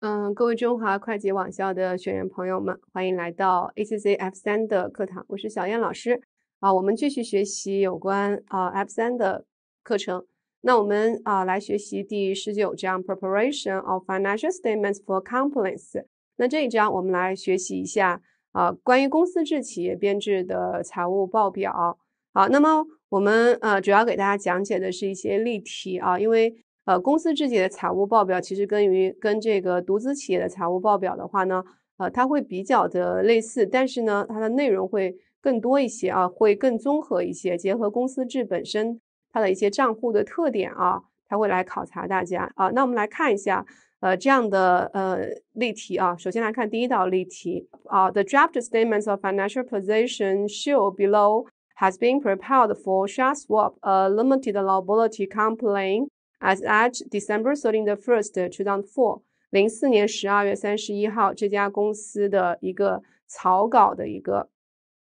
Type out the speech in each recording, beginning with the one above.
嗯，各位中华会计网校的学员朋友们，欢迎来到 ACCF 三的课堂，我是小燕老师。啊，我们继续学习有关啊 F 三的课程。那我们啊来学习第十九章 Preparation of Financial Statements for Companies。那这一章我们来学习一下啊关于公司制企业编制的财务报表。好，那么我们呃主要给大家讲解的是一些例题啊，因为。呃，公司自己的财务报表其实跟于跟这个独资企业的财务报表的话呢，呃，它会比较的类似，但是呢，它的内容会更多一些啊，会更综合一些，结合公司制本身它的一些账户的特点啊，它会来考察大家啊。那我们来看一下呃这样的呃例题啊，首先来看第一道例题啊，The draft statements of financial position show below has been prepared for s h a e s w o p a limited liability c o m p l a i n t As at December t h i r t the first two thousand four，零四年十二月三十一号，这家公司的一个草稿的一个，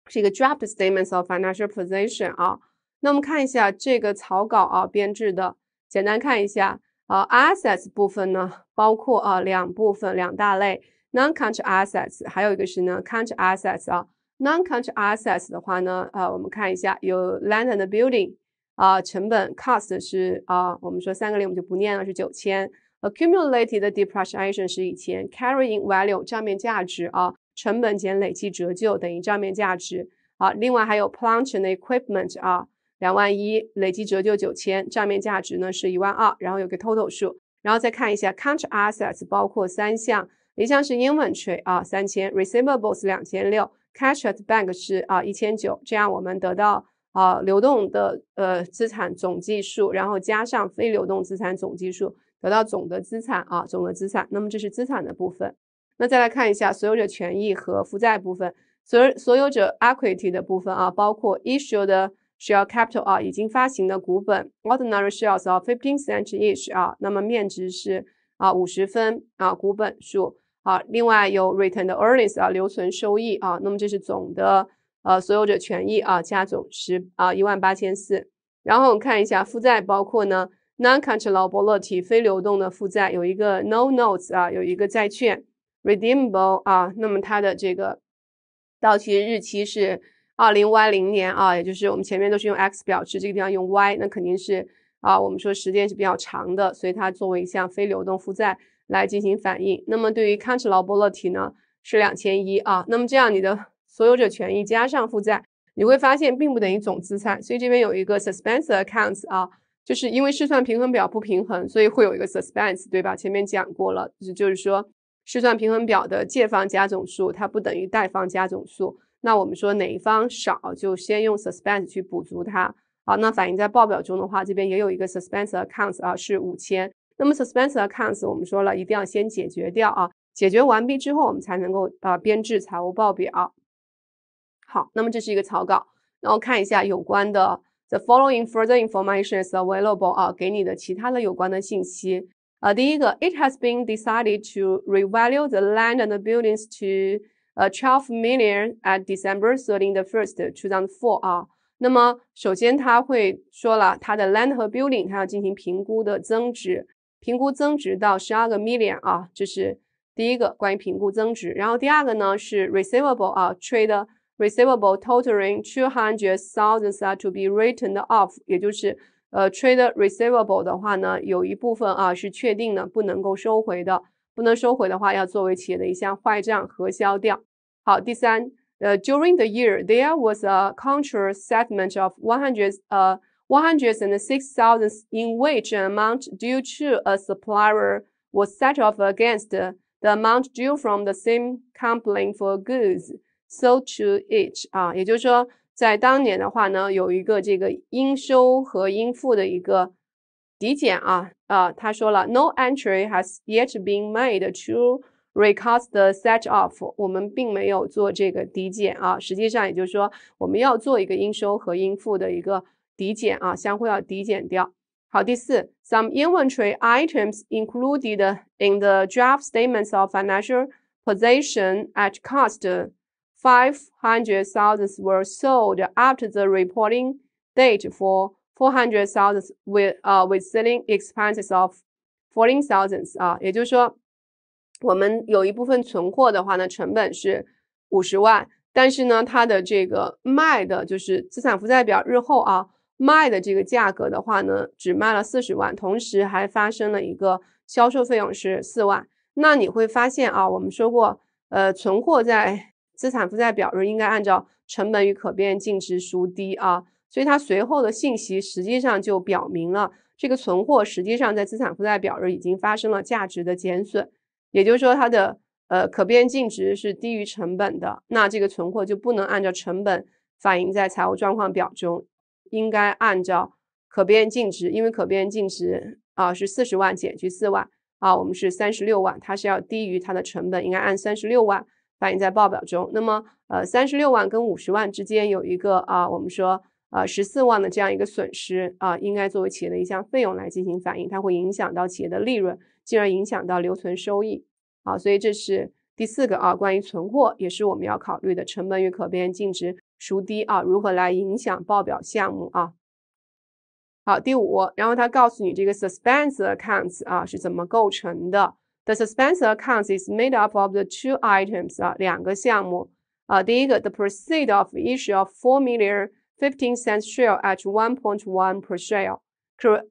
是一个 draft statements of financial position 啊。那我们看一下这个草稿啊，编制的简单看一下啊，assets 部分呢，包括啊两部分两大类，non current assets，还有一个是呢 current assets 啊。non current assets 的话呢，啊我们看一下有 land and building。啊，成本 cost 是啊，我们说三个零，我们就不念了，是九千。accumulated depreciation 是以前 carrying value 账面价值啊，成本减累计折旧等于账面价值。好，另外还有 plant and equipment 啊，两万一，累计折旧九千，账面价值呢是一万二。然后有个 total 数，然后再看一下 c u e n t assets 包括三项，一项是 inventory 啊，三千，receivables 两千六，cash at bank 是啊，一千九。这样我们得到。啊，流动的呃资产总计数，然后加上非流动资产总计数，得到总的资产啊，总的资产。那么这是资产的部分。那再来看一下所有者权益和负债部分，所所有者 equity 的部分啊，包括 i s s u e 的 share capital 啊，已经发行的股本，ordinary shares o f i f t e e n cent each 啊，那么面值是啊五十分啊股本数啊，另外有 retained earnings 啊留存收益啊，那么这是总的。呃，所有者权益啊，加总是啊一万八千四。然后我们看一下负债，包括呢 n o n c o n t r o l l a b i l i t y e 非流动的负债有一个 no notes 啊，有一个债券 redeemable 啊，那么它的这个到期日期是二零 Y 零年啊，也就是我们前面都是用 X 表示，这个地方用 Y，那肯定是啊，我们说时间是比较长的，所以它作为一项非流动负债来进行反映。那么对于 c o u t r e l l a b i l i t y e 呢，是两千一啊，那么这样你的。所有者权益加上负债，你会发现并不等于总资产，所以这边有一个 suspense accounts 啊，就是因为试算平衡表不平衡，所以会有一个 suspense 对吧？前面讲过了，就是就是说试算平衡表的借方加总数它不等于贷方加总数，那我们说哪一方少，就先用 suspense 去补足它。好，那反映在报表中的话，这边也有一个 suspense accounts 啊，是五千。那么 suspense accounts 我们说了一定要先解决掉啊，解决完毕之后，我们才能够啊编制财务报表。好，那么这是一个草稿，然后看一下有关的。The following further information is available 啊，给你的其他的有关的信息。呃，第一个，It has been decided to revalue the land and the buildings to 呃，twelve million at December thirty first two thousand four 啊。那么首先他会说了，他的 land 和 building 他要进行评估的增值，评估增值到十二个 million 啊，这是第一个关于评估增值。然后第二个呢是 receivable 啊，trade。receivable totaling 200,000 are to be written off，也就是呃 trade receivable 的话呢，有一部分啊是确定的，不能够收回的，不能收回的话要作为企业的一项坏账核销掉。好，第三，呃，during the year there was a contra settlement of 100 uh 106,000 in which an amount due to a supplier was set off against the amount due from the same company for goods So to each 啊，也就是说，在当年的话呢，有一个这个应收和应付的一个抵减啊啊，他说了，No entry has yet been made to r e c a s t the set off。我们并没有做这个抵减啊，实际上也就是说，我们要做一个应收和应付的一个抵减啊，相互要抵减掉。好，第四，Some inventory items included in the draft statements of financial position at cost。Five hundred thousands were sold after the reporting date for four hundred thousands with uh with selling expenses of fourteen thousands 啊，也就是说我们有一部分存货的话呢，成本是五十万，但是呢，它的这个卖的就是资产负债表日后啊卖的这个价格的话呢，只卖了四十万，同时还发生了一个销售费用是四万。那你会发现啊，我们说过呃存货在资产负债表日应该按照成本与可变净值孰低啊，所以它随后的信息实际上就表明了这个存货实际上在资产负债表日已经发生了价值的减损，也就是说它的呃可变净值是低于成本的，那这个存货就不能按照成本反映在财务状况表中，应该按照可变净值，因为可变净值啊是四十万减去四万啊，我们是三十六万，它是要低于它的成本，应该按三十六万。反映在报表中，那么呃，三十六万跟五十万之间有一个啊，我们说呃十四万的这样一个损失啊，应该作为企业的一项费用来进行反映，它会影响到企业的利润，进而影响到留存收益。好，所以这是第四个啊，关于存货也是我们要考虑的成本与可变净值孰低啊，如何来影响报表项目啊。好，第五，然后他告诉你这个 suspense accounts 啊是怎么构成的。The suspense account is made up of the two items 啊，两个项目啊，第一个 uh, the proceed of issue of four million fifteen cents share at one point one per share,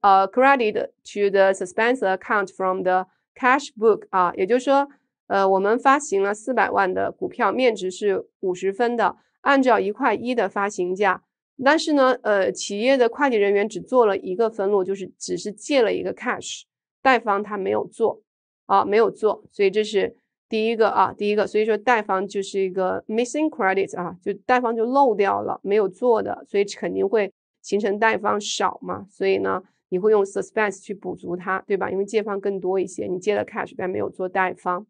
uh, credit to the suspense account from the cash book 啊，也就是说，呃，我们发行了四百万的股票，面值是五十分的，按照一块一的发行价，但是呢，呃，企业的会计人员只做了一个分录，就是只是借了一个 cash，贷方他没有做。啊，没有做，所以这是第一个啊，第一个，所以说贷方就是一个 missing credit 啊，就贷方就漏掉了，没有做的，所以肯定会形成贷方少嘛，所以呢，你会用 suspense 去补足它，对吧？因为借方更多一些，你借了 cash，但没有做贷方。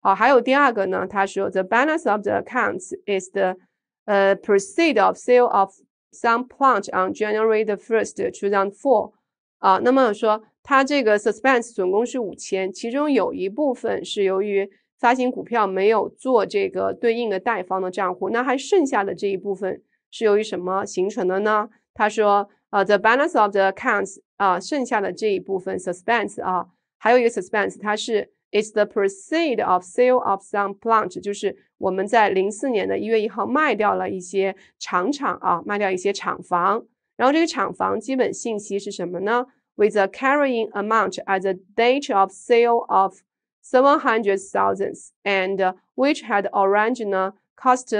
好，还有第二个呢，他说 the balance of the accounts is the uh proceed of sale of some plant on January the first to the four。啊，那么说。它这个 suspense 总共是五千，其中有一部分是由于发行股票没有做这个对应的贷方的账户，那还剩下的这一部分是由于什么形成的呢？他说，呃 the balance of the accounts，啊，剩下的这一部分 suspense，啊，还有一个 suspense，它是，it's the p r o c e e d of sale of some p l a n t 就是我们在零四年的一月一号卖掉了一些厂厂啊，卖掉一些厂房，然后这个厂房基本信息是什么呢？With a carrying amount at the date of sale of seven hundred thousands, and which had original cost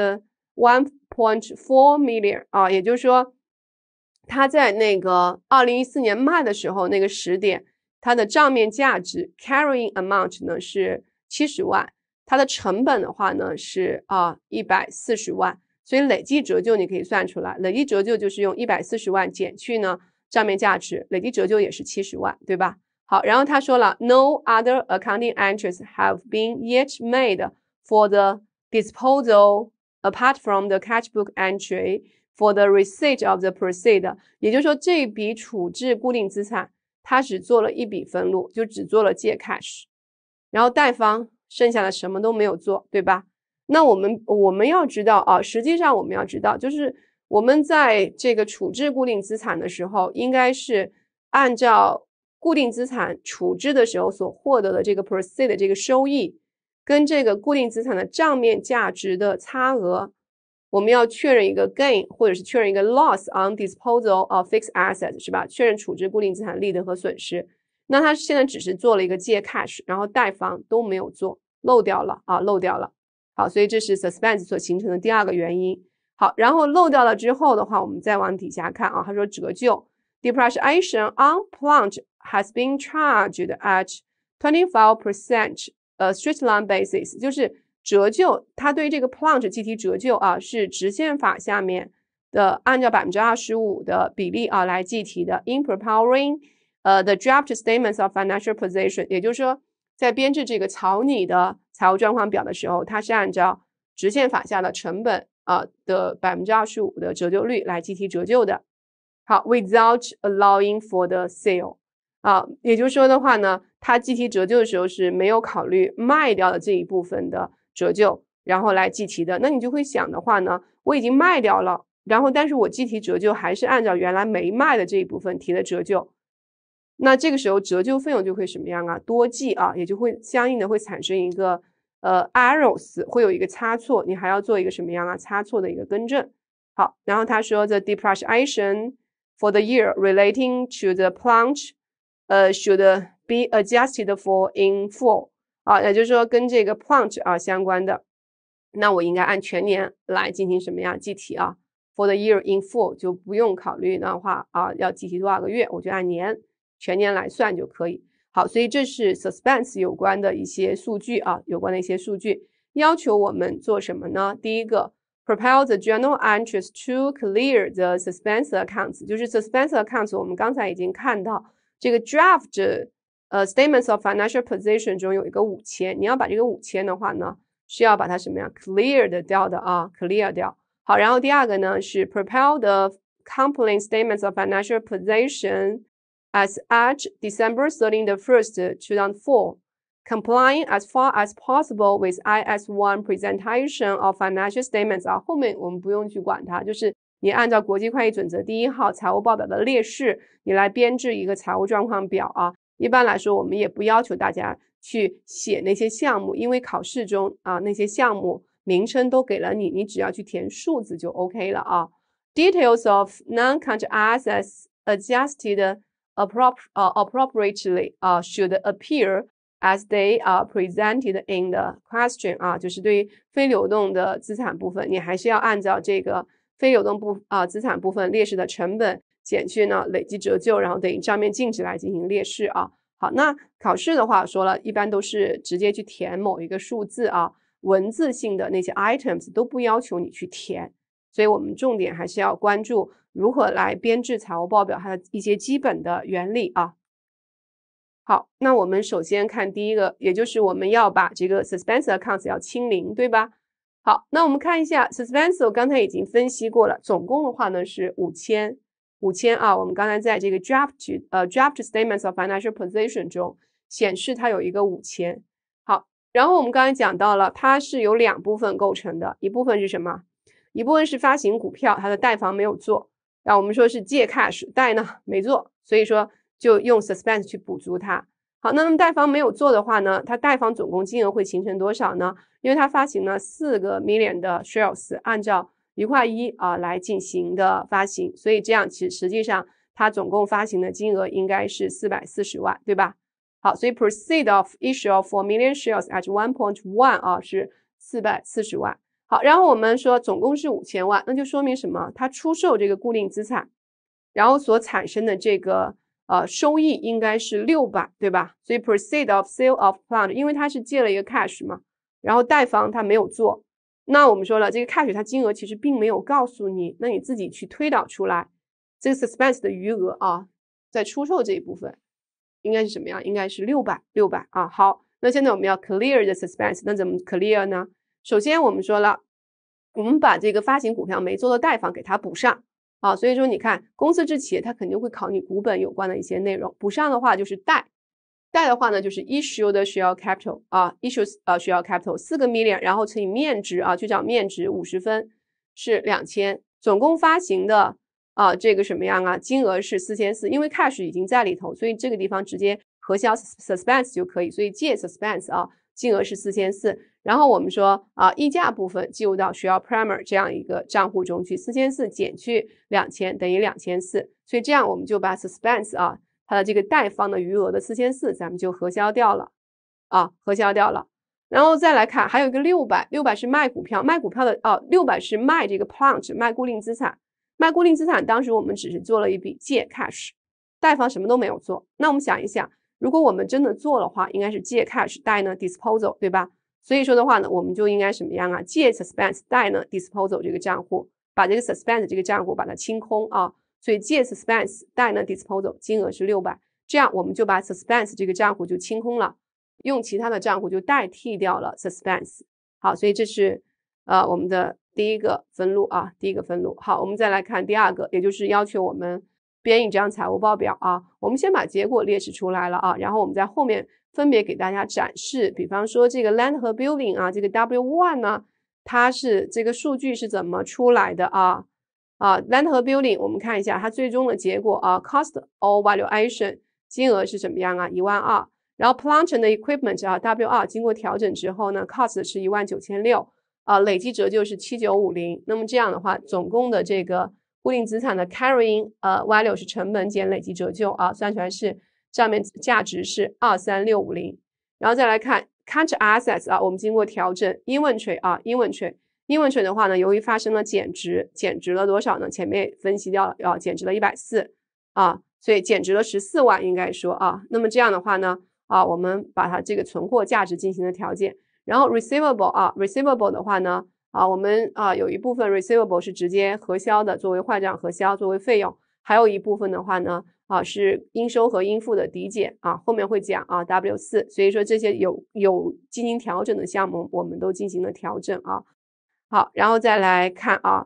one point four million 啊，也就是说，它在那个二零一四年卖的时候那个时点，它的账面价值 carrying amount 呢是七十万，它的成本的话呢是啊一百四十万，所以累计折旧你可以算出来，累计折旧就是用一百四十万减去呢。账面价值累计折旧也是七十万，对吧？好，然后他说了，No other accounting entries have been yet made for the disposal apart from the cash book entry for the receipt of the p r o c e e d 也就是说，这笔处置固定资产，他只做了一笔分录，就只做了借 cash，然后贷方剩下的什么都没有做，对吧？那我们我们要知道啊，实际上我们要知道就是。我们在这个处置固定资产的时候，应该是按照固定资产处置的时候所获得的这个 proceed 的这个收益，跟这个固定资产的账面价值的差额，我们要确认一个 gain，或者是确认一个 loss on disposal of fixed assets，是吧？确认处置固定资产利得和损失。那他现在只是做了一个借 cash，然后贷方都没有做，漏掉了啊，漏掉了。好，所以这是 suspense 所形成的第二个原因。好，然后漏掉了之后的话，我们再往底下看啊。他说折旧，Depreciation on plant has been charged at twenty five percent，呃，straight line basis，就是折旧，他对这个 plant 计提折旧啊，是直线法下面的按照百分之二十五的比例啊来计提的。In preparing，呃，the draft statements of financial position，也就是说在编制这个草拟的财务状况表的时候，它是按照直线法下的成本。啊的百分之二十五的折旧率来计提折旧的，好，without allowing for the sale，啊，也就是说的话呢，它计提折旧的时候是没有考虑卖掉的这一部分的折旧，然后来计提的。那你就会想的话呢，我已经卖掉了，然后但是我计提折旧还是按照原来没卖的这一部分提的折旧，那这个时候折旧费用就会什么样啊？多计啊，也就会相应的会产生一个。呃，arrows 会有一个差错，你还要做一个什么样啊差错的一个更正？好，然后他说，the depreciation for the year relating to the plant，呃，should be adjusted for in full。啊，也就是说跟这个 plant 啊相关的，那我应该按全年来进行什么样计提啊？For the year in full 就不用考虑的话啊，要计提多少个月，我就按年全年来算就可以。好，所以这是 suspense 有关的一些数据啊，有关的一些数据。要求我们做什么呢？第一个，propel the journal e n t r e s to clear the suspense accounts，就是 suspense accounts。我们刚才已经看到，这个 draft uh statements of financial position 中有一个五千，你要把这个五千的话呢，是要把它什么呀，clear 的掉的啊，clear 掉。好，然后第二个呢是 propel the company l statements of financial position。as at December 31st, 2004, complying as far as possible with IS1 presentation of financial statements 啊，后面我们不用去管它，就是你按照国际会计准则第一号财务报表的列式，你来编制一个财务状况表啊。一般来说，我们也不要求大家去写那些项目，因为考试中啊那些项目名称都给了你，你只要去填数字就 OK 了啊。Details of non-current assets adjusted Approp appropriately 啊，should appear as they are presented in the question 啊，就是对于非流动的资产部分，你还是要按照这个非流动部啊资产部分列示的成本减去呢累计折旧，然后等于账面净值来进行列示啊。好，那考试的话说了一般都是直接去填某一个数字啊，文字性的那些 items 都不要求你去填，所以我们重点还是要关注。如何来编制财务报表，它的一些基本的原理啊？好，那我们首先看第一个，也就是我们要把这个 suspense accounts 要清零，对吧？好，那我们看一下 suspense，我刚才已经分析过了，总共的话呢是五千，五千啊。我们刚才在这个 draft，呃 draft statements of financial position 中显示它有一个五千。好，然后我们刚才讲到了，它是由两部分构成的，一部分是什么？一部分是发行股票，它的贷方没有做。那我们说是借 cash，贷呢没做，所以说就用 suspense 去补足它。好，那那么贷方没有做的话呢，它贷方总共金额会形成多少呢？因为它发行了四个 million 的 shares，按照一块一啊来进行的发行，所以这样其实实际上它总共发行的金额应该是四百四十万，对吧？好，所以 proceed of issue of four million shares at one point one 啊是四百四十万。好，然后我们说总共是五千万，那就说明什么？他出售这个固定资产，然后所产生的这个呃收益应该是六百，对吧？所以 proceed of sale of plant，因为他是借了一个 cash 嘛，然后贷方他没有做。那我们说了，这个 cash 它金额其实并没有告诉你，那你自己去推导出来这个 suspense 的余额啊，在出售这一部分应该是什么呀？应该是六百六百啊。好，那现在我们要 clear the suspense，那怎么 clear 呢？首先，我们说了，我们把这个发行股票没做的贷方给它补上啊。所以说，你看，公司制企业它肯定会考你股本有关的一些内容。补上的话就是贷，贷的话呢就是 issue 的 share capital 啊，issue 啊 share capital 四个 million，然后乘以面值啊，去找面值五十分是两千，总共发行的啊这个什么样啊，金额是四千四，因为 cash 已经在里头，所以这个地方直接核销 suspense 就可以，所以借 suspense 啊，金额是四千四。然后我们说啊，溢价部分计入到需要 primer 这样一个账户中去，四千四减去两千等于两千四，所以这样我们就把 suspense 啊，它的这个贷方的余额的四千四，咱们就核销掉了，啊，核销掉了。然后再来看，还有一个六百，六百是卖股票，卖股票的，哦，六百是卖这个 p l u n g e 卖固定资产，卖固定资产，当时我们只是做了一笔借 cash，贷方什么都没有做。那我们想一想，如果我们真的做的话，应该是借 cash，贷呢 disposal，对吧？所以说的话呢，我们就应该什么样啊？借 suspense 贷呢 disposal 这个账户，把这个 suspense 这个账户把它清空啊。所以借 suspense 贷呢 disposal，金额是六百，这样我们就把 suspense 这个账户就清空了，用其他的账户就代替掉了 suspense。好，所以这是呃我们的第一个分录啊，第一个分录。好，我们再来看第二个，也就是要求我们。编一这样财务报表啊，我们先把结果列示出来了啊，然后我们在后面分别给大家展示，比方说这个 land 和 building 啊，这个 W one 呢，它是这个数据是怎么出来的啊？啊，land 和 building 我们看一下它最终的结果啊，cost or valuation 金额是怎么样啊？一万二，然后 p l a n t i n 的 equipment 啊，W 二经过调整之后呢，cost 是一万九千六啊，累计折旧是七九五零，那么这样的话，总共的这个。固定资产的 carrying 呃 value 是成本减累计折旧啊，算出来是上面价值是二三六五零，然后再来看 current assets 啊，我们经过调整 inventory 啊 inventory inventory 的话呢，由于发生了减值，减值了多少呢？前面分析掉了啊，减值了一百四啊，所以减值了十四万应该说啊，那么这样的话呢啊，我们把它这个存货价值进行了调节，然后 receivable 啊 receivable 的话呢。啊，我们啊有一部分 receivable 是直接核销的，作为坏账核销，作为费用；还有一部分的话呢，啊是应收和应付的抵减啊，后面会讲啊 W 四，所以说这些有有进行调整的项目，我们都进行了调整啊。好，然后再来看啊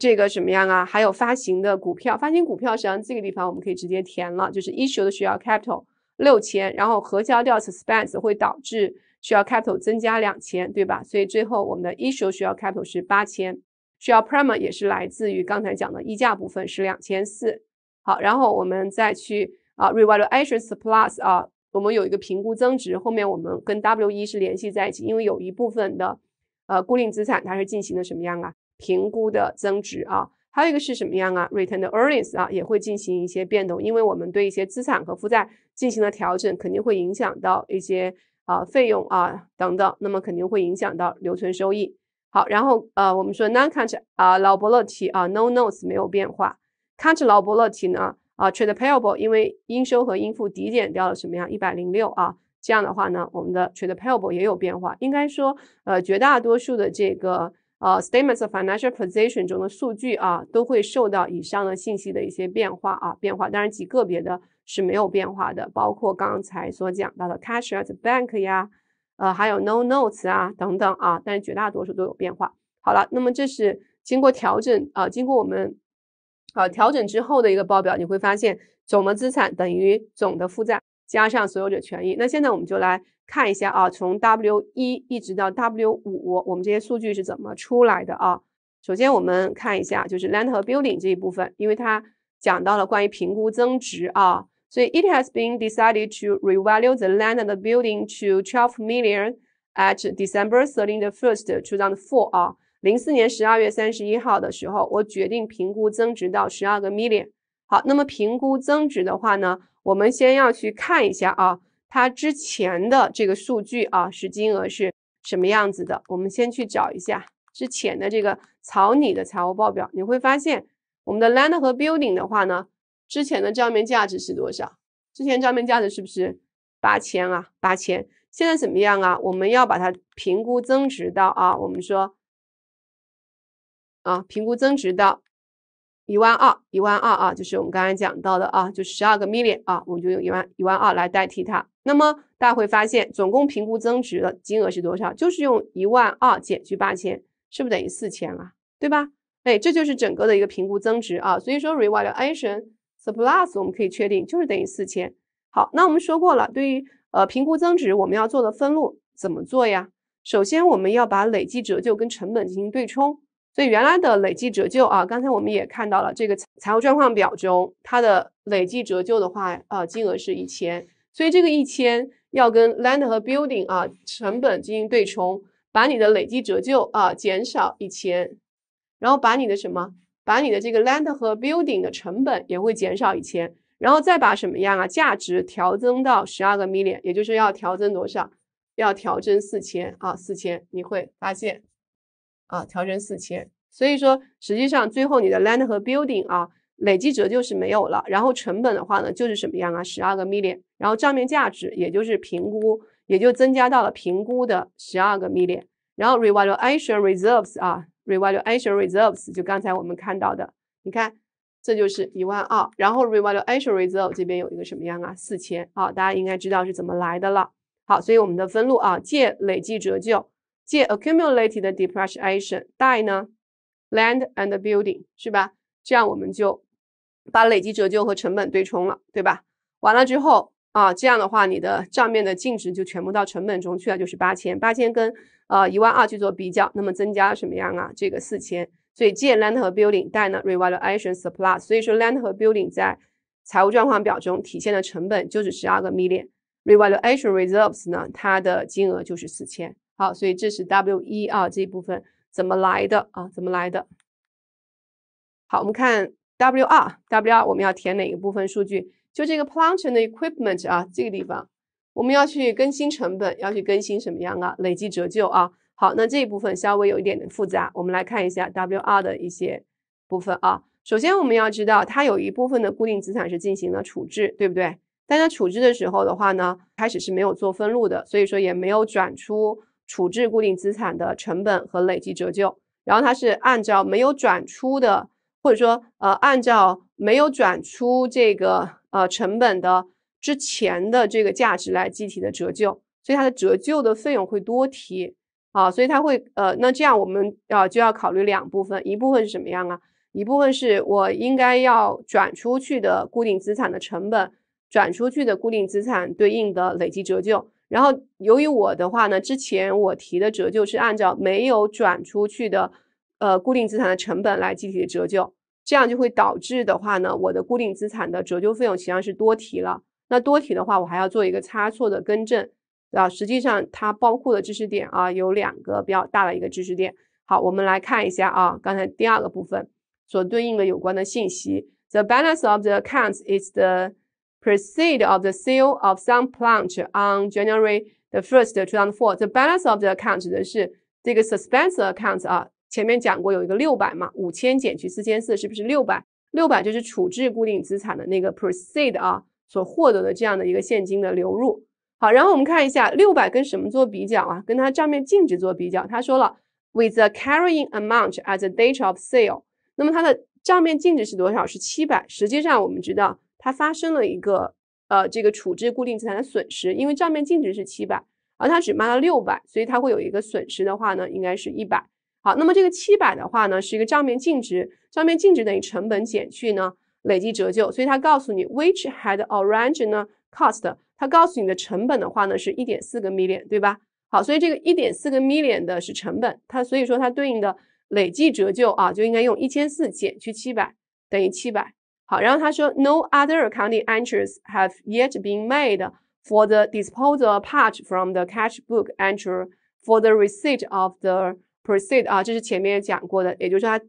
这个什么样啊，还有发行的股票，发行股票实际上这个地方我们可以直接填了，就是一手的需要 capital 六千，然后核销掉 suspense 会导致。需要 capital 增加两千，对吧？所以最后我们的一手需要 capital 是八千，需要 p r i m e 也是来自于刚才讲的溢价部分是两千四。好，然后我们再去啊，revaluation s u r plus 啊，我们有一个评估增值，后面我们跟 W 一是联系在一起，因为有一部分的呃固定资产它是进行了什么样啊评估的增值啊，还有一个是什么样啊 r e t u r n e d earnings 啊也会进行一些变动，因为我们对一些资产和负债进行了调整，肯定会影响到一些。啊，费用啊，等等，那么肯定会影响到留存收益。好，然后呃，我们说 non c a c h 啊，老伯乐题啊，no notes 没有变化，cash 老伯乐题呢啊，trade payable 因为应收和应付抵减掉了什么样一百零六啊，这样的话呢，我们的 trade payable 也有变化。应该说呃，绝大多数的这个呃 statements of financial position 中的数据啊，都会受到以上的信息的一些变化啊变化，当然极个别的。是没有变化的，包括刚才所讲到的 cash at bank 呀，呃，还有 no notes 啊等等啊，但是绝大多数都有变化。好了，那么这是经过调整啊，经过我们啊调整之后的一个报表，你会发现总的资产等于总的负债加上所有者权益。那现在我们就来看一下啊，从 W 一一直到 W 五，我们这些数据是怎么出来的啊？首先我们看一下就是 land 和 building 这一部分，因为它讲到了关于评估增值啊。所以，it has been decided to revalue the land and the building to twelve million at December thirty h e first two thousand four 啊，零四年十二月三十一号的时候，我决定评估增值到十二个 million。好，那么评估增值的话呢，我们先要去看一下啊，它之前的这个数据啊是金额是什么样子的？我们先去找一下之前的这个草拟的财务报表，你会发现我们的 land 和 building 的话呢。之前的账面价值是多少？之前账面价值是不是八千啊？八千，现在怎么样啊？我们要把它评估增值到啊，我们说啊，评估增值到一万二，一万二啊，就是我们刚才讲到的啊，就十二个 million 啊，我们就用一万一万二来代替它。那么大家会发现，总共评估增值的金额是多少？就是用一万二减去八千，是不是等于四千啊？对吧？哎，这就是整个的一个评估增值啊。所以说，revaluation。The plus 我们可以确定就是等于四千。好，那我们说过了，对于呃评估增值，我们要做的分录怎么做呀？首先我们要把累计折旧跟成本进行对冲。所以原来的累计折旧啊，刚才我们也看到了，这个财务状况表中它的累计折旧的话呃，金额是一千。所以这个一千要跟 land 和 building 啊成本进行对冲，把你的累计折旧啊减少一千，然后把你的什么？把你的这个 land 和 building 的成本也会减少一千，然后再把什么样啊价值调增到十二个 million，也就是要调增多少？要调增四千啊，四千。你会发现啊，调增四千。所以说，实际上最后你的 land 和 building 啊，累计折旧是没有了，然后成本的话呢，就是什么样啊，十二个 million，然后账面价值也就是评估，也就增加到了评估的十二个 million，然后 revaluation reserves 啊。Revaluation reserves 就刚才我们看到的，你看这就是一万二，然后 Revaluation r e s e r v e 这边有一个什么样啊？四千啊，大家应该知道是怎么来的了。好，所以我们的分录啊，借累计折旧，借 accumulated depreciation，贷呢 land and building，是吧？这样我们就把累计折旧和成本对冲了，对吧？完了之后啊，这样的话你的账面的净值就全部到成本中去了，就是八千，八千跟。啊，一万二去做比较，那么增加什么样啊？这个四千，所以借 land 和 building，贷呢 revaluation surplus。所以说 land 和 building 在财务状况表中体现的成本就是十二个 million，revaluation reserves 呢，它的金额就是四千。好，所以这是 W 一啊这一部分怎么来的啊？怎么来的？好，我们看 W 二，W 二我们要填哪个部分数据？就这个 plant and equipment 啊，这个地方。我们要去更新成本，要去更新什么样啊？累计折旧啊。好，那这一部分稍微有一点点复杂，我们来看一下 W R 的一些部分啊。首先，我们要知道它有一部分的固定资产是进行了处置，对不对？大家处置的时候的话呢，开始是没有做分录的，所以说也没有转出处置固定资产的成本和累计折旧，然后它是按照没有转出的，或者说呃，按照没有转出这个呃成本的。之前的这个价值来计提的折旧，所以它的折旧的费用会多提啊，所以它会呃，那这样我们啊就要考虑两部分，一部分是什么样啊？一部分是我应该要转出去的固定资产的成本，转出去的固定资产对应的累计折旧，然后由于我的话呢，之前我提的折旧是按照没有转出去的呃固定资产的成本来计提的折旧，这样就会导致的话呢，我的固定资产的折旧费用实际上是多提了。那多题的话，我还要做一个差错的更正啊。实际上，它包括的知识点啊有两个比较大的一个知识点。好，我们来看一下啊，刚才第二个部分所对应的有关的信息。The balance of the accounts is the proceed of the sale of some plant on January the first to the fourth. The balance of the account 指的是这个 suspense account 啊。前面讲过有一个六百嘛，五千减去四千四，是不是六百？六百就是处置固定资产的那个 proceed 啊。所获得的这样的一个现金的流入，好，然后我们看一下六百跟什么做比较啊？跟它账面净值做比较。他说了，with the carrying amount at the date of sale，那么它的账面净值是多少？是七百。实际上我们知道，它发生了一个呃这个处置固定资产的损失，因为账面净值是七百，而它只卖了六百，所以它会有一个损失的话呢，应该是一百。好，那么这个七百的话呢，是一个账面净值，账面净值等于成本减去呢。累计折旧，所以他告诉你，which had original cost，他告诉你的成本的话呢是1.4个 million，对吧？好，所以这个1.4个 million 的是成本，它所以说它对应的累计折旧啊就应该用1400减去700，等于700。好，然后他说，no other accounting entries have yet been made for the disposal part from the cash book entry for the receipt of the proceed 啊，这是前面讲过的，也就是说它。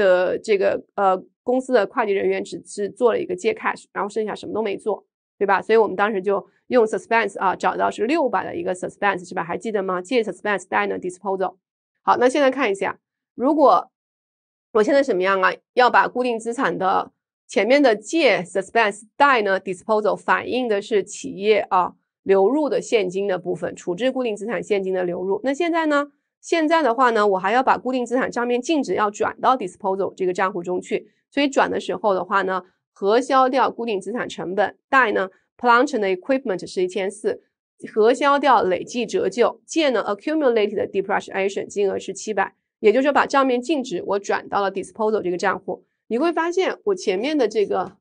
的这个呃公司的会计人员只是做了一个借 cash，然后剩下什么都没做，对吧？所以我们当时就用 suspense 啊，找到是六百的一个 suspense，是吧？还记得吗？借 suspense 贷呢 disposal。好，那现在看一下，如果我现在什么样啊？要把固定资产的前面的借 suspense 贷呢 disposal 反映的是企业啊流入的现金的部分，处置固定资产现金的流入。那现在呢？现在的话呢，我还要把固定资产账面净值要转到 disposal 这个账户中去，所以转的时候的话呢，核销掉固定资产成本，贷呢 plant a n equipment 是一千四，核销掉累计折旧，借呢 accumulated depreciation 金额是七百，也就是说把账面净值我转到了 disposal 这个账户，你会发现我前面的这个，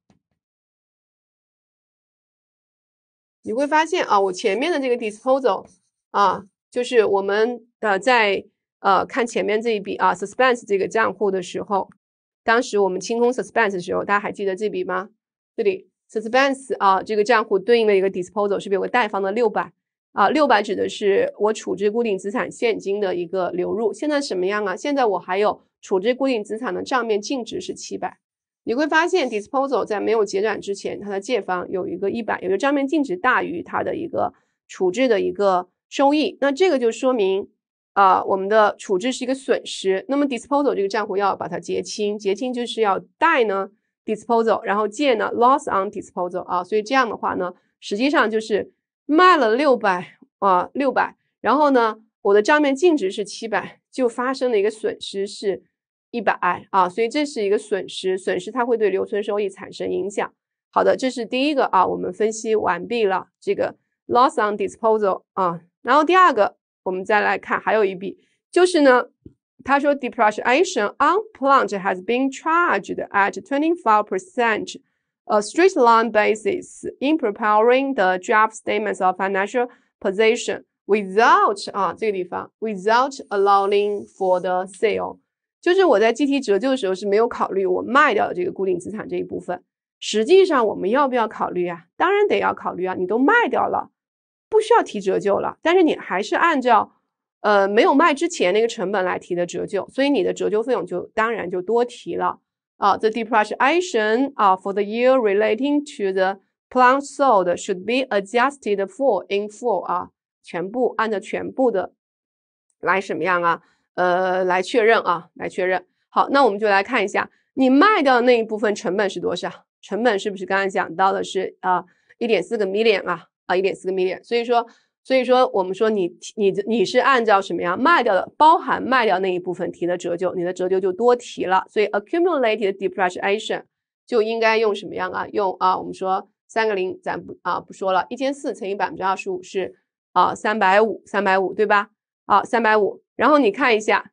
你会发现啊，我前面的这个 disposal 啊。就是我们呃在呃看前面这一笔啊，suspense 这个账户的时候，当时我们清空 suspense 的时候，大家还记得这笔吗？这里 suspense 啊这个账户对应的一个 disposal 是不是有个贷方的六百？啊，六百指的是我处置固定资产现金的一个流入。现在什么样啊？现在我还有处置固定资产的账面净值是七百。你会发现 disposal 在没有结转之前，它的借方有一个一百，也就账面净值大于它的一个处置的一个。收益，那这个就说明啊，我们的处置是一个损失。那么 disposal 这个账户要把它结清，结清就是要贷呢 disposal，然后借呢 loss on disposal 啊。所以这样的话呢，实际上就是卖了六百啊六百，然后呢，我的账面净值是七百，就发生了一个损失是一百啊。所以这是一个损失，损失它会对留存收益产生影响。好的，这是第一个啊，我们分析完毕了这个 loss on disposal 啊。然后第二个，我们再来看还有一笔，就是呢，他说 depreciation on plant has been charged at twenty five percent a straight line basis in preparing the draft statements of financial position without 啊这个地方 without allowing for the sale，就是我在计提折旧的时候是没有考虑我卖掉的这个固定资产这一部分。实际上我们要不要考虑啊？当然得要考虑啊，你都卖掉了。不需要提折旧了，但是你还是按照呃没有卖之前那个成本来提的折旧，所以你的折旧费用就当然就多提了啊。The depreciation 啊，for the year relating to the plant sold should be adjusted for in full 啊，全部按照全部的来什么样啊？呃，来确认啊，来确认。好，那我们就来看一下，你卖掉的那一部分成本是多少？成本是不是刚才讲到的是啊一点四个 million 啊？啊，一点四个 million，所以说，所以说我们说你你你是按照什么样卖掉的，包含卖掉那一部分提的折旧，你的折旧就多提了。所以 accumulated depreciation 就应该用什么样啊？用啊，我们说三个零，咱不啊不说了，一千四乘以百分之二十五是啊三百五，三百五对吧？啊，三百五。然后你看一下，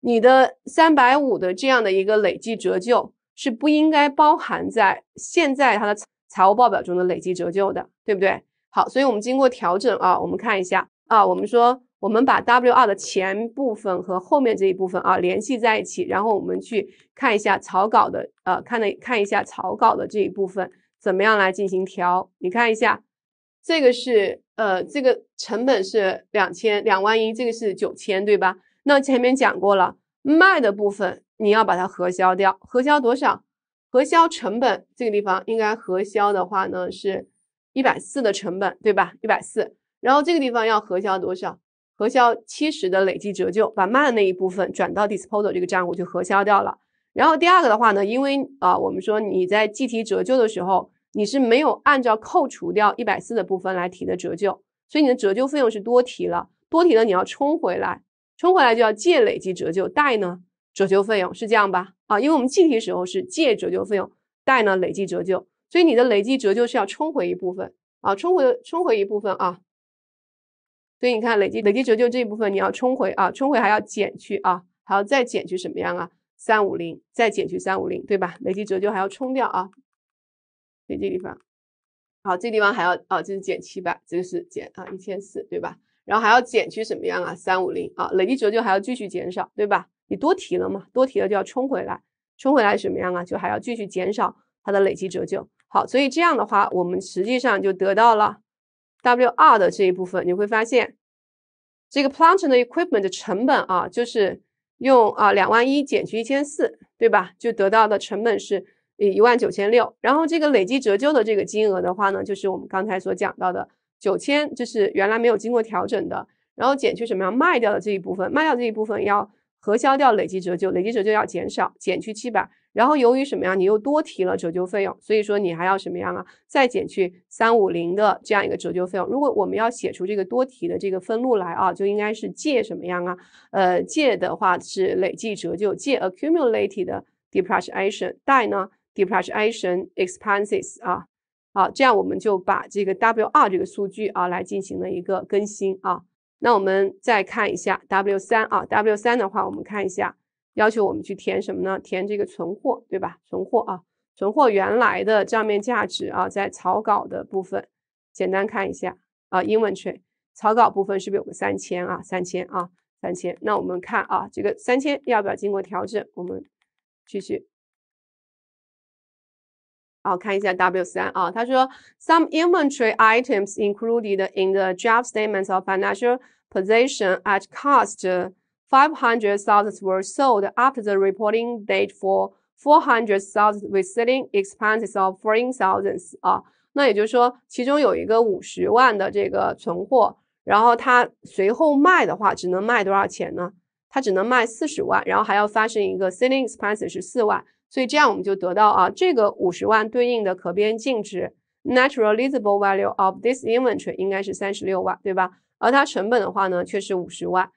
你的三百五的这样的一个累计折旧是不应该包含在现在它的财务报表中的累计折旧的，对不对？好，所以我们经过调整啊，我们看一下啊，我们说我们把 WR 的前部分和后面这一部分啊联系在一起，然后我们去看一下草稿的呃，看的看一下草稿的这一部分怎么样来进行调。你看一下，这个是呃，这个成本是两千两万一，这个是九千对吧？那前面讲过了，卖的部分你要把它核销掉，核销多少？核销成本这个地方应该核销的话呢是。一百四的成本，对吧？一百四，然后这个地方要核销多少？核销七十的累计折旧，把慢的那一部分转到 disposal 这个账户就核销掉了。然后第二个的话呢，因为啊，我们说你在计提折旧的时候，你是没有按照扣除掉一百四的部分来提的折旧，所以你的折旧费用是多提了，多提了你要冲回来，冲回来就要借累计折旧，贷呢折旧费用，是这样吧？啊，因为我们计提时候是借折旧费用，贷呢累计折旧。所以你的累计折旧是要冲回一部分啊，冲回冲回一部分啊。所以你看，累计累计折旧这一部分你要冲回啊，冲回还要减去啊，还要再减去什么样啊？三五零，再减去三五零，对吧？累计折旧还要冲掉啊，所以这地方，好，这地方还要啊，这是减七百，这个是减啊一千四，对吧？然后还要减去什么样啊？三五零啊，累计折旧还要继续减少，对吧？你多提了嘛，多提了就要冲回来，冲回来什么样啊？就还要继续减少它的累计折旧。好，所以这样的话，我们实际上就得到了 W 二的这一部分。你会发现，这个 p l a n t e t 的 equipment 的成本啊，就是用啊两万一减去一千四，对吧？就得到的成本是一万九千六。然后这个累计折旧的这个金额的话呢，就是我们刚才所讲到的九千，就是原来没有经过调整的，然后减去什么样卖掉的这一部分？卖掉这一部分要核销掉累计折旧，累计折旧要减少，减去七百。然后由于什么呀？你又多提了折旧费用，所以说你还要什么样啊？再减去三五零的这样一个折旧费用。如果我们要写出这个多提的这个分录来啊，就应该是借什么样啊？呃，借的话是累计折旧，借 accumulated depreciation，贷呢 depreciation expenses 啊。好，这样我们就把这个 W 二这个数据啊来进行了一个更新啊。那我们再看一下 W 三啊，W 三的话我们看一下。要求我们去填什么呢？填这个存货，对吧？存货啊，存货原来的账面价值啊，在草稿的部分，简单看一下啊，Inventory 草稿部分是不是有个三千啊？三千啊，三千。那我们看啊，这个三千要不要经过调整？我们继续。好，看一下 W 三啊，他说 Some inventory items included in the draft statements of financial position at cost。Five hundred t h o u s a n d were sold after the reporting date for four hundred t h o u s a n d with selling expenses of four thousand. 啊，那也就是说，其中有一个五十万的这个存货，然后它随后卖的话，只能卖多少钱呢？它只能卖四十万，然后还要发生一个 selling expenses 是四万。所以这样我们就得到啊，这个五十万对应的可变净值 n a t u r a l i z a b l e value of this inventory） 应该是三十六万，对吧？而它成本的话呢，却是五十万。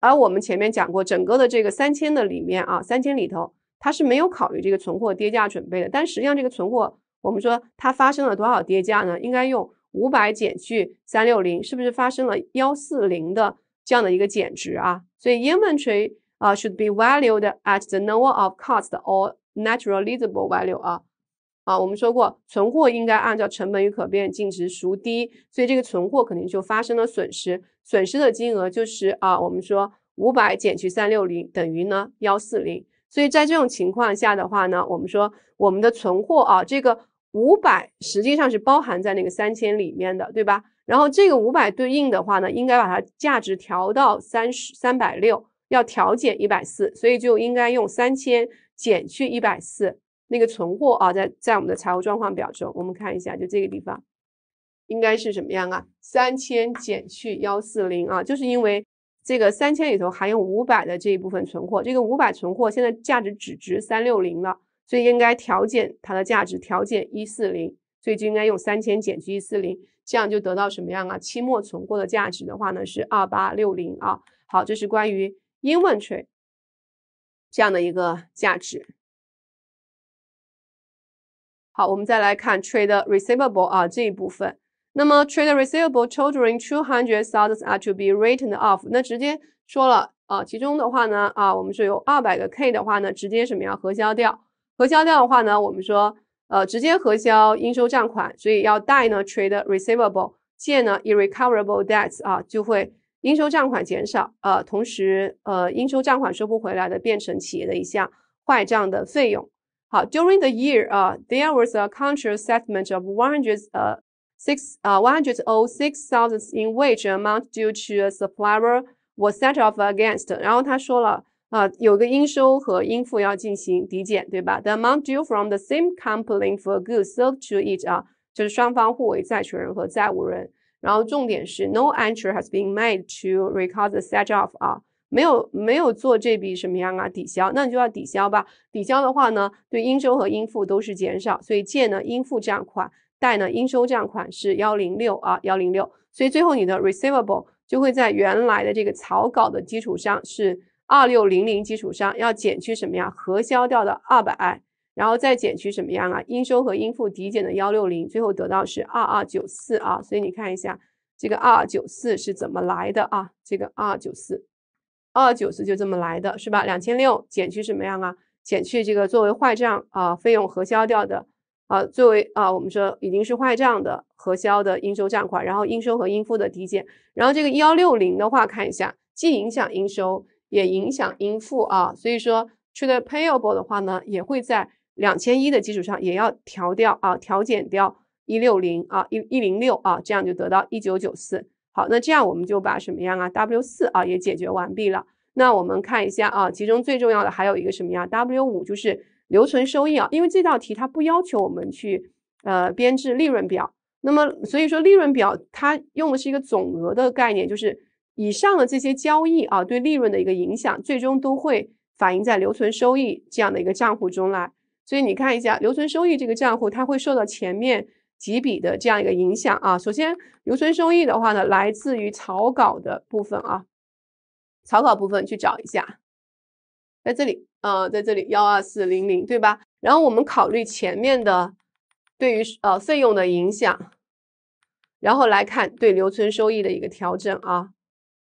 而我们前面讲过，整个的这个三千的里面啊，三千里头，它是没有考虑这个存货跌价准备的。但实际上，这个存货，我们说它发生了多少跌价呢？应该用五百减去三六零，是不是发生了幺四零的这样的一个减值啊？所以，inventory 啊，should be valued at the lower of cost or n a t u r a l i z a b l e value 啊啊，我们说过，存货应该按照成本与可变净值孰低，所以这个存货肯定就发生了损失。损失的金额就是啊，我们说五百减去三六零等于呢幺四零，所以在这种情况下的话呢，我们说我们的存货啊，这个五百实际上是包含在那个三千里面的，对吧？然后这个五百对应的话呢，应该把它价值调到三十三百六，要调减一百四，所以就应该用三千减去一百四，那个存货啊，在在我们的财务状况表中，我们看一下，就这个地方。应该是什么样啊？三千减去幺四零啊，就是因为这个三千里头含有五百的这一部分存货，这个五百存货现在价值只值三六零了，所以应该调减它的价值，调减一四零，所以就应该用三千减去一四零，这样就得到什么样啊？期末存货的价值的话呢是二八六零啊。好，这是关于 Inventory 这样的一个价值。好，我们再来看 Trade Receivable 啊这一部分。那么 trade receivable totaling two hundred thousand are to be written off。那直接说了啊，其中的话呢啊，我们说有二百个 k 的话呢，直接什么呀，核销掉。核销掉的话呢，我们说呃，直接核销应收账款，所以要贷呢 trade receivable，借呢 irrecoverable debts 啊，就会应收账款减少啊，同时呃应收账款收不回来的变成企业的一项坏账的费用。好，during the year 啊，there was a contra settlement of one hundred s 呃。Six 啊，one hundred oh six thousands in which amount due to a supplier was set off against。然后他说了啊，有个应收和应付要进行抵减，对吧？The amount due from the same company for goods o l d to it 啊，就是双方互为债权人和债务人。然后重点是，no entry has been made to record the set off 啊，没有没有做这笔什么样啊？抵消，那你就要抵消吧。抵消的话呢，对应收和应付都是减少，所以借呢应付账款。贷呢，应收账款是幺零六啊，幺零六，所以最后你的 receivable 就会在原来的这个草稿的基础上是二六零零基础上要减去什么呀？核销掉的二百，然后再减去什么样啊？应收和应付抵减的幺六零，最后得到是二二九四啊。所以你看一下这个二二九四是怎么来的啊？这个二九四，二九四就这么来的，是吧？两千六减去什么样啊？减去这个作为坏账啊费用核销掉的。啊，作为啊，我们说已经是坏账的核销的应收账款，然后应收和应付的抵减，然后这个幺六零的话，看一下，既影响应收，也影响应付啊，所以说 trade payable 的话呢，也会在两千一的基础上也要调掉啊，调减掉一六零啊，一一零六啊，这样就得到一九九四。好，那这样我们就把什么样啊 W 四啊也解决完毕了。那我们看一下啊，其中最重要的还有一个什么呀？W 五就是。留存收益啊，因为这道题它不要求我们去呃编制利润表，那么所以说利润表它用的是一个总额的概念，就是以上的这些交易啊对利润的一个影响，最终都会反映在留存收益这样的一个账户中来。所以你看一下留存收益这个账户，它会受到前面几笔的这样一个影响啊。首先，留存收益的话呢，来自于草稿的部分啊，草稿部分去找一下。在这里啊，在这里幺二四零零对吧？然后我们考虑前面的对于呃费用的影响，然后来看对留存收益的一个调整啊。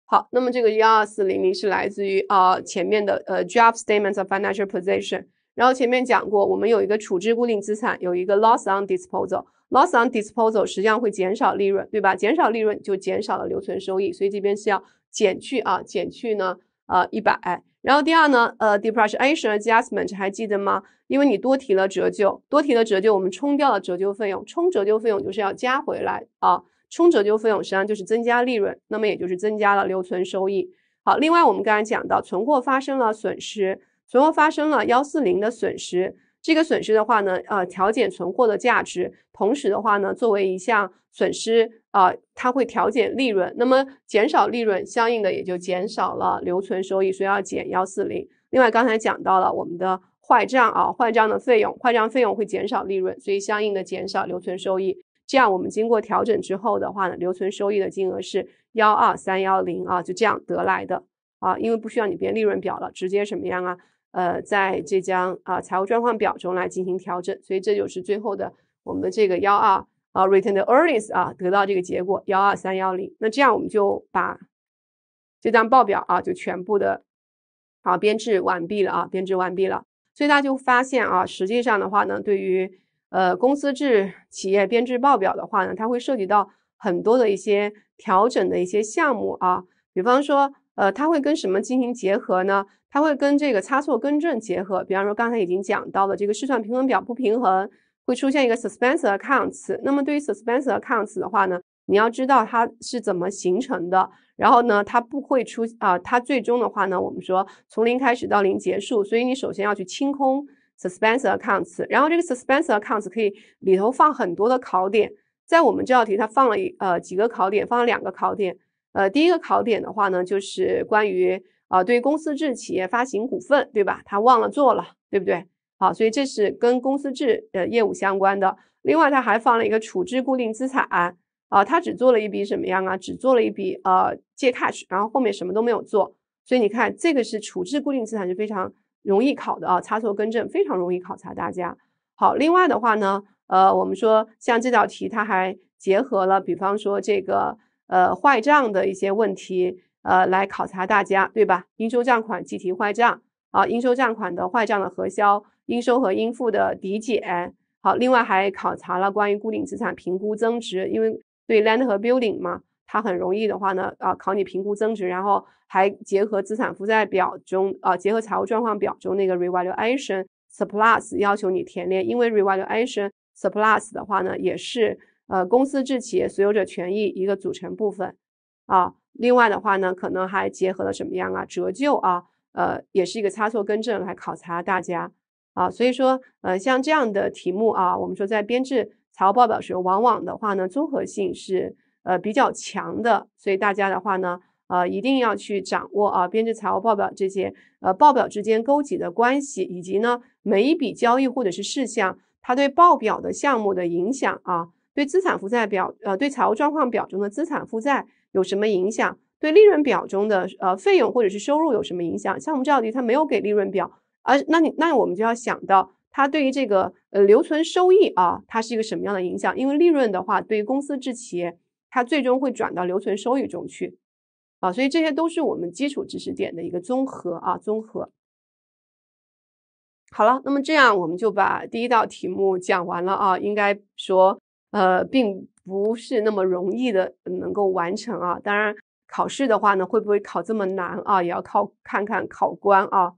好，那么这个幺二四零零是来自于啊前面的呃，job statement s of financial position。然后前面讲过，我们有一个处置固定资产，有一个 loss on disposal。loss on disposal 实际上会减少利润，对吧？减少利润就减少了留存收益，所以这边是要减去啊，减去呢呃一百。然后第二呢，呃，depreciation adjustment 还记得吗？因为你多提了折旧，多提了折旧，我们冲掉了折旧费用，冲折旧费用就是要加回来啊，冲折旧费用实际上就是增加利润，那么也就是增加了留存收益。好，另外我们刚才讲到存货发生了损失，存货发生了幺四零的损失。这个损失的话呢，呃，调减存货的价值，同时的话呢，作为一项损失啊，它会调减利润。那么减少利润，相应的也就减少了留存收益，所以要减幺四零。另外刚才讲到了我们的坏账啊，坏账的费用，坏账费用会减少利润，所以相应的减少留存收益。这样我们经过调整之后的话呢，留存收益的金额是幺二三幺零啊，就这样得来的啊，因为不需要你编利润表了，直接什么样啊？呃，在这张啊财务状况表中来进行调整，所以这就是最后的我们的这个幺二啊 r e t u r n e d earnings 啊，得到这个结果幺二三幺零。那这样我们就把这张报表啊就全部的啊编制完毕了啊，编制完毕了。所以大家就发现啊，实际上的话呢，对于呃公司制企业编制报表的话呢，它会涉及到很多的一些调整的一些项目啊，比方说。呃，它会跟什么进行结合呢？它会跟这个差错更正结合。比方说，刚才已经讲到了这个试算平衡表不平衡会出现一个 suspense accounts。那么对于 suspense accounts 的话呢，你要知道它是怎么形成的。然后呢，它不会出啊，它最终的话呢，我们说从零开始到零结束，所以你首先要去清空 suspense accounts。然后这个 suspense accounts 可以里头放很多的考点，在我们这道题它放了一呃几个考点，放了两个考点。呃，第一个考点的话呢，就是关于啊，对公司制企业发行股份，对吧？他忘了做了，对不对？好，所以这是跟公司制呃业务相关的。另外，他还放了一个处置固定资产啊，他只做了一笔什么样啊？只做了一笔呃借 cash，然后后面什么都没有做。所以你看，这个是处置固定资产是非常容易考的啊，差错更正非常容易考察大家。好，另外的话呢，呃，我们说像这道题，它还结合了，比方说这个。呃，坏账的一些问题，呃，来考察大家，对吧？应收账款计提坏账，啊，应收账款的坏账的核销，应收和应付的抵减，好，另外还考察了关于固定资产评估增值，因为对 land 和 building 嘛，它很容易的话呢，啊，考你评估增值，然后还结合资产负债表中，啊，结合财务状况表中那个 revaluation surplus，要求你填列，因为 revaluation surplus 的话呢，也是。呃，公司制企业所有者权益一个组成部分啊。另外的话呢，可能还结合了什么样啊？折旧啊，呃，也是一个差错更正来考察大家啊。所以说，呃，像这样的题目啊，我们说在编制财务报表时，往往的话呢，综合性是呃比较强的。所以大家的话呢，呃，一定要去掌握啊，编制财务报表这些呃报表之间勾结的关系，以及呢每一笔交易或者是事项，它对报表的项目的影响啊。对资产负债表，呃，对财务状况表中的资产负债有什么影响？对利润表中的呃费用或者是收入有什么影响？像我们这道题，它没有给利润表，而那你那我们就要想到它对于这个呃留存收益啊，它是一个什么样的影响？因为利润的话，对于公司制企业，它最终会转到留存收益中去，啊，所以这些都是我们基础知识点的一个综合啊，综合。好了，那么这样我们就把第一道题目讲完了啊，应该说。呃，并不是那么容易的能够完成啊。当然，考试的话呢，会不会考这么难啊，也要靠看看考官啊。